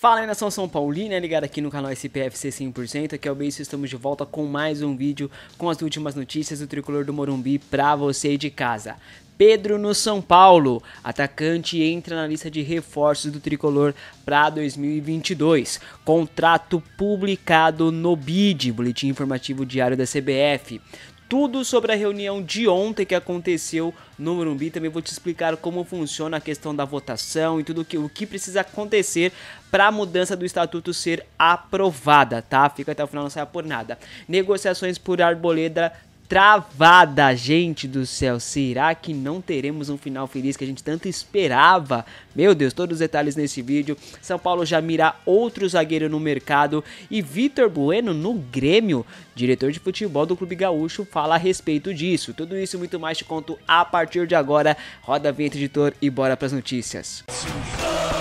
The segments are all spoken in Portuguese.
Fala aí nação São Paulina, ligado aqui no canal SPFC 100%, aqui é o Beijo, estamos de volta com mais um vídeo com as últimas notícias do Tricolor do Morumbi pra você de casa. Pedro no São Paulo. Atacante entra na lista de reforços do tricolor para 2022. Contrato publicado no BID, Boletim Informativo Diário da CBF tudo sobre a reunião de ontem que aconteceu no Morumbi. Também vou te explicar como funciona a questão da votação e tudo que, o que precisa acontecer para a mudança do estatuto ser aprovada, tá? Fica até o final, não sai por nada. Negociações por Arboleda travada, gente do céu. Será que não teremos um final feliz que a gente tanto esperava? Meu Deus, todos os detalhes nesse vídeo. São Paulo já mira outro zagueiro no mercado e Vitor Bueno no Grêmio. Diretor de futebol do Clube Gaúcho fala a respeito disso. Tudo isso e muito mais te conto a partir de agora. Roda a vinheta, editor, e bora pras notícias. Música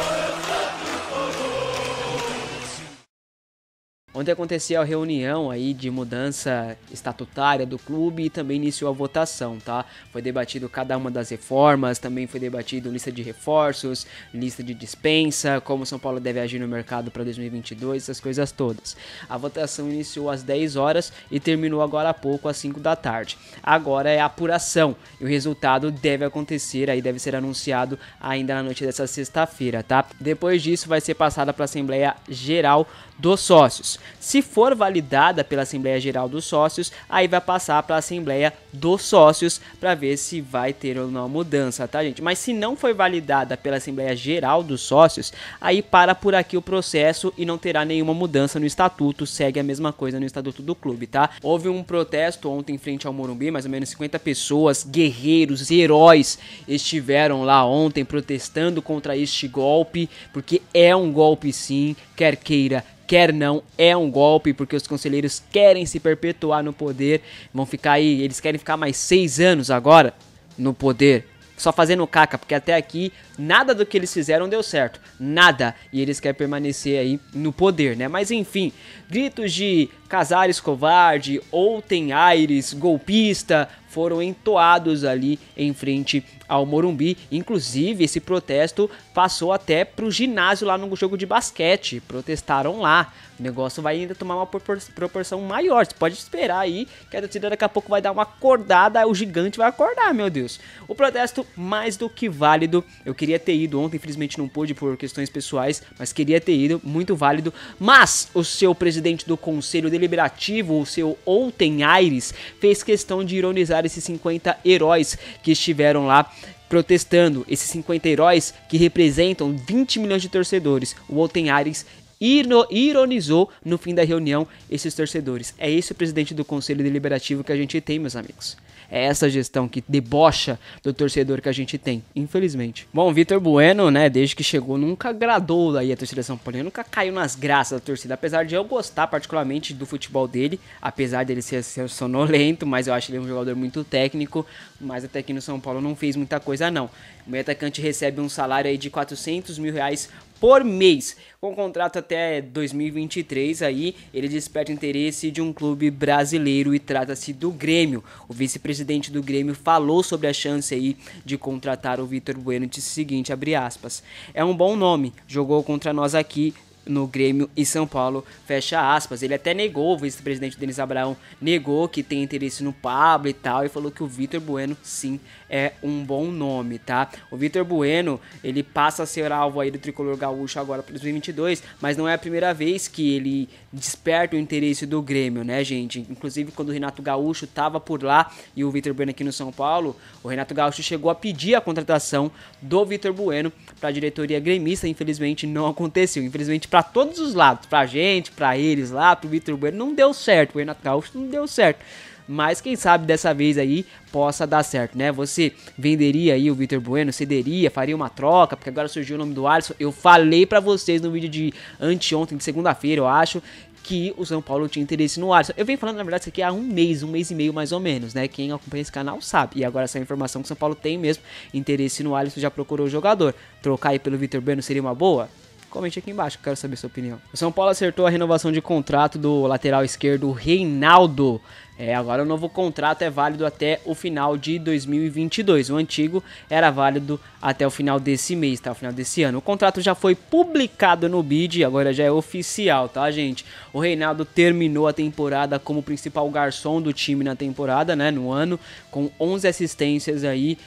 Ontem aconteceu a reunião aí de mudança estatutária do clube e também iniciou a votação, tá? Foi debatido cada uma das reformas, também foi debatido lista de reforços, lista de dispensa, como São Paulo deve agir no mercado para 2022, essas coisas todas. A votação iniciou às 10 horas e terminou agora há pouco às 5 da tarde. Agora é a apuração e o resultado deve acontecer aí deve ser anunciado ainda na noite dessa sexta-feira, tá? Depois disso vai ser passada para a Assembleia Geral dos sócios. Se for validada pela Assembleia Geral dos Sócios, aí vai passar para a Assembleia dos Sócios para ver se vai ter ou não mudança, tá, gente? Mas se não foi validada pela Assembleia Geral dos Sócios, aí para por aqui o processo e não terá nenhuma mudança no estatuto, segue a mesma coisa no estatuto do clube, tá? Houve um protesto ontem em frente ao Morumbi, mais ou menos 50 pessoas, guerreiros, heróis estiveram lá ontem protestando contra este golpe, porque é um golpe sim, quer queira quer não, é um golpe, porque os conselheiros querem se perpetuar no poder, vão ficar aí, eles querem ficar mais seis anos agora no poder, só fazendo caca, porque até aqui Nada do que eles fizeram deu certo. Nada. E eles querem permanecer aí no poder, né? Mas enfim, gritos de Casares covarde, Outen Aires, golpista, foram entoados ali em frente ao Morumbi. Inclusive, esse protesto passou até pro ginásio lá no jogo de basquete. Protestaram lá. O negócio vai ainda tomar uma proporção maior. Você pode esperar aí que a torcida daqui a pouco vai dar uma acordada. O gigante vai acordar, meu Deus. O protesto mais do que válido. Eu queria queria ter ido ontem, infelizmente não pôde por questões pessoais, mas queria ter ido, muito válido. Mas o seu presidente do Conselho Deliberativo, o seu ontem Aires, fez questão de ironizar esses 50 heróis que estiveram lá protestando, esses 50 heróis que representam 20 milhões de torcedores. O Outen Ares ironizou no fim da reunião esses torcedores. É esse o presidente do Conselho Deliberativo que a gente tem, meus amigos. É essa gestão que debocha do torcedor que a gente tem, infelizmente. Bom, Vitor Bueno, né, desde que chegou, nunca agradou aí a torcida São Paulo, nunca caiu nas graças da torcida, apesar de eu gostar particularmente do futebol dele, apesar dele ser, ser sonolento, mas eu acho ele um jogador muito técnico, mas até aqui no São Paulo não fez muita coisa não. O meio atacante recebe um salário aí de 400 mil reais por mês. Com contrato até 2023 aí, ele desperta interesse de um clube brasileiro e trata-se do Grêmio. O vice-presidente do Grêmio falou sobre a chance aí de contratar o Vitor Bueno disse o seguinte, abre aspas: "É um bom nome, jogou contra nós aqui, no Grêmio e São Paulo, fecha aspas. Ele até negou, o vice-presidente Denis Abraão negou que tem interesse no Pablo e tal, e falou que o Vitor Bueno sim é um bom nome, tá? O Vitor Bueno, ele passa a ser alvo aí do tricolor gaúcho agora para 2022, mas não é a primeira vez que ele desperta o interesse do Grêmio, né, gente? Inclusive quando o Renato Gaúcho tava por lá e o Vitor Bueno aqui no São Paulo, o Renato Gaúcho chegou a pedir a contratação do Vitor Bueno para a diretoria gremista, infelizmente não aconteceu. Infelizmente para para todos os lados, pra gente, pra eles lá, pro Vitor Bueno, não deu certo, o Renato Gaúcho não deu certo. Mas quem sabe dessa vez aí possa dar certo, né? Você venderia aí o Vitor Bueno, cederia, faria uma troca, porque agora surgiu o nome do Alisson. Eu falei para vocês no vídeo de anteontem, de segunda-feira, eu acho, que o São Paulo tinha interesse no Alisson. Eu venho falando, na verdade, isso aqui há um mês, um mês e meio mais ou menos, né? Quem acompanha esse canal sabe. E agora essa é informação que o São Paulo tem mesmo interesse no Alisson, já procurou o jogador. Trocar aí pelo Vitor Bueno seria uma boa? Comente aqui embaixo, quero saber sua opinião. O São Paulo acertou a renovação de contrato do lateral esquerdo Reinaldo. É, agora o novo contrato é válido até o final de 2022. O antigo era válido até o final desse mês, tá? O final desse ano. O contrato já foi publicado no BID, agora já é oficial, tá, gente? O Reinaldo terminou a temporada como principal garçom do time na temporada, né? No ano, com 11 assistências aí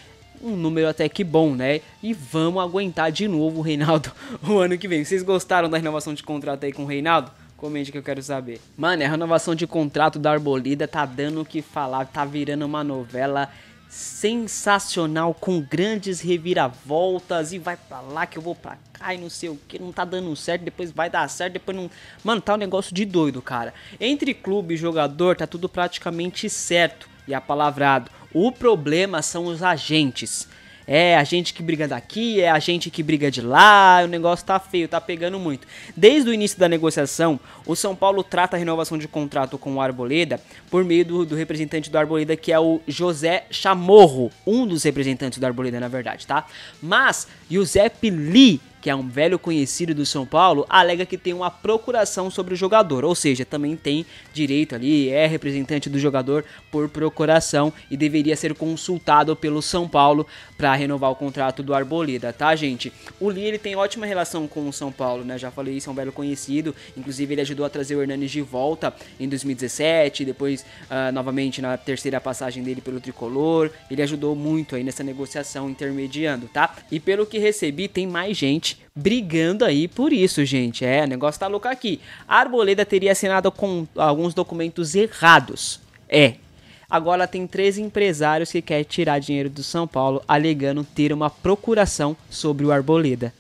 um número até que bom, né? E vamos aguentar de novo o Reinaldo o ano que vem. Vocês gostaram da renovação de contrato aí com o Reinaldo? Comente que eu quero saber. Mano, a renovação de contrato da Arbolida tá dando o que falar, tá virando uma novela sensacional com grandes reviravoltas e vai pra lá que eu vou pra cá e não sei o que, não tá dando certo, depois vai dar certo, depois não. Mano, tá um negócio de doido, cara. Entre clube e jogador tá tudo praticamente certo e apalavrado. O problema são os agentes. É a gente que briga daqui, é a gente que briga de lá, o negócio tá feio, tá pegando muito. Desde o início da negociação, o São Paulo trata a renovação de contrato com o Arboleda por meio do, do representante do Arboleda, que é o José Chamorro, um dos representantes do Arboleda, na verdade, tá? Mas Giuseppe Lee que é um velho conhecido do São Paulo, alega que tem uma procuração sobre o jogador, ou seja, também tem direito ali, é representante do jogador por procuração e deveria ser consultado pelo São Paulo para renovar o contrato do Arboleda, tá, gente? O Lee ele tem ótima relação com o São Paulo, né? Já falei isso, é um velho conhecido, inclusive ele ajudou a trazer o Hernanes de volta em 2017, depois uh, novamente na terceira passagem dele pelo tricolor, ele ajudou muito aí nessa negociação intermediando, tá? E pelo que recebi, tem mais gente brigando aí por isso, gente. É, o negócio tá louco aqui. A Arboleda teria assinado com alguns documentos errados. É. Agora tem três empresários que querem tirar dinheiro do São Paulo, alegando ter uma procuração sobre o Arboleda.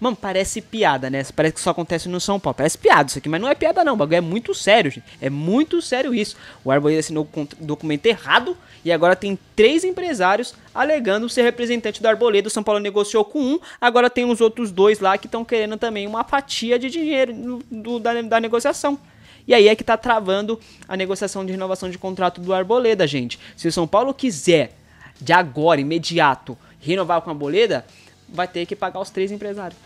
Mano, parece piada, né? Parece que só acontece no São Paulo. Parece piada isso aqui, mas não é piada não, o bagulho é muito sério, gente. É muito sério isso. O Arboleda assinou o documento errado e agora tem três empresários alegando ser representante do Arboleda. O São Paulo negociou com um, agora tem os outros dois lá que estão querendo também uma fatia de dinheiro do, do, da, da negociação. E aí é que tá travando a negociação de renovação de contrato do Arboleda, gente. Se o São Paulo quiser, de agora, imediato, renovar com a Arboleda, vai ter que pagar os três empresários.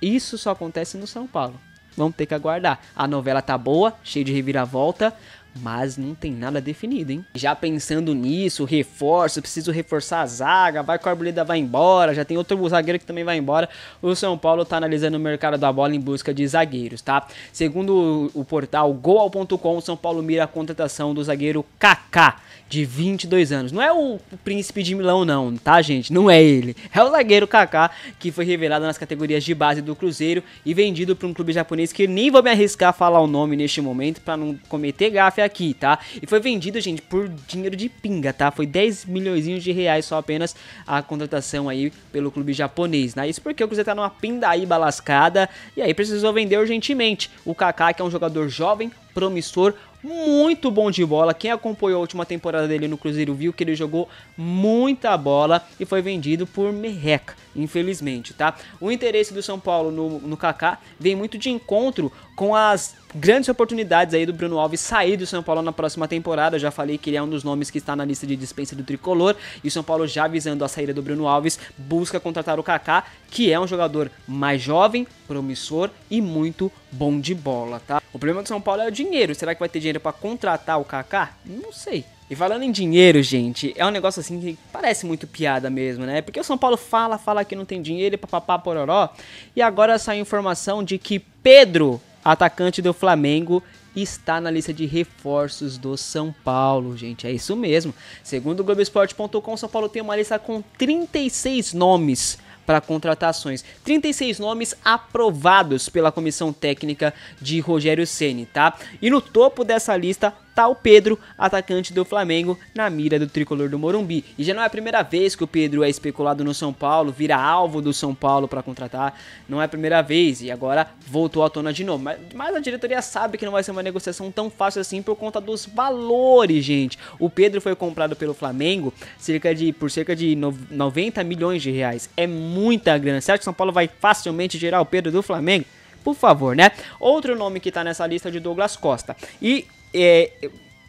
Isso só acontece no São Paulo. Vamos ter que aguardar. A novela tá boa, cheia de reviravolta, mas não tem nada definido, hein? Já pensando nisso, reforço, preciso reforçar a zaga, vai que a Arboleda vai embora, já tem outro zagueiro que também vai embora. O São Paulo tá analisando o mercado da bola em busca de zagueiros, tá? Segundo o portal goal.com, o São Paulo mira a contratação do zagueiro Kaká, de 22 anos. Não é o príncipe de Milão não, tá, gente? Não é ele. É o zagueiro Kaká que foi revelado nas categorias de base do Cruzeiro e vendido para um clube japonês que nem vou me arriscar a falar o nome neste momento para não cometer gafe aqui, tá? E foi vendido, gente, por dinheiro de pinga, tá? Foi 10 milhões de reais só apenas a contratação aí pelo clube japonês, né? Isso porque o Cruzeiro tá numa pindaíba lascada e aí precisou vender urgentemente. O Kaká, que é um jogador jovem, promissor, muito bom de bola. Quem acompanhou a última temporada dele no Cruzeiro viu que ele jogou muita bola e foi vendido por merreca, infelizmente, tá? O interesse do São Paulo no, no Kaká vem muito de encontro com as grandes oportunidades aí do Bruno Alves sair do São Paulo na próxima temporada. Eu já falei que ele é um dos nomes que está na lista de dispensa do tricolor e o São Paulo já avisando a saída do Bruno Alves busca contratar o Kaká, que é um jogador mais jovem, promissor e muito bom de bola, tá? O problema do São Paulo é o dinheiro dinheiro. Será que vai ter dinheiro para contratar o Kaká? Não sei. E falando em dinheiro, gente, é um negócio assim que parece muito piada mesmo, né? Porque o São Paulo fala, fala que não tem dinheiro papapá pororó. E agora saiu informação de que Pedro, atacante do Flamengo, está na lista de reforços do São Paulo, gente. É isso mesmo. Segundo o Globoesporte.com, São Paulo tem uma lista com 36 nomes para contratações. 36 nomes aprovados pela comissão técnica de Rogério Ceni, tá? E no topo dessa lista tá o Pedro, atacante do Flamengo, na mira do tricolor do Morumbi. E já não é a primeira vez que o Pedro é especulado no São Paulo, vira alvo do São Paulo para contratar. Não é a primeira vez e agora voltou à tona de novo. Mas, mas a diretoria sabe que não vai ser uma negociação tão fácil assim por conta dos valores, gente. O Pedro foi comprado pelo Flamengo cerca de, por cerca de 90 milhões de reais. É muita grana. Certo que São Paulo vai facilmente gerar o Pedro do Flamengo? por favor, né? Outro nome que tá nessa lista é de Douglas Costa. E é,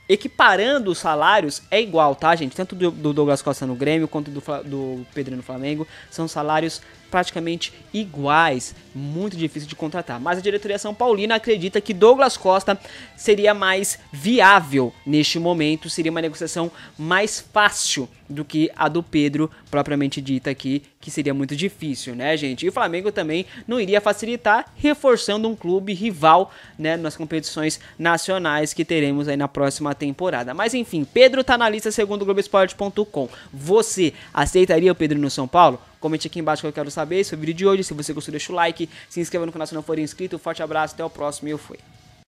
equiparando os salários, é igual, tá, gente? Tanto do, do Douglas Costa no Grêmio quanto do, do Pedro no Flamengo, são salários praticamente iguais, muito difícil de contratar. Mas a diretoria São Paulina acredita que Douglas Costa seria mais viável neste momento, seria uma negociação mais fácil do que a do Pedro, propriamente dita aqui, que seria muito difícil, né, gente? E o Flamengo também não iria facilitar, reforçando um clube rival, né, nas competições nacionais que teremos aí na próxima temporada. Mas enfim, Pedro tá na lista segundo Globoesporte.com. Você aceitaria o Pedro no São Paulo? Comente aqui embaixo que eu quero saber. Esse foi o vídeo de hoje. Se você gostou, deixa o like. Se inscreva no canal se não for inscrito. Forte abraço, até o próximo e eu fui.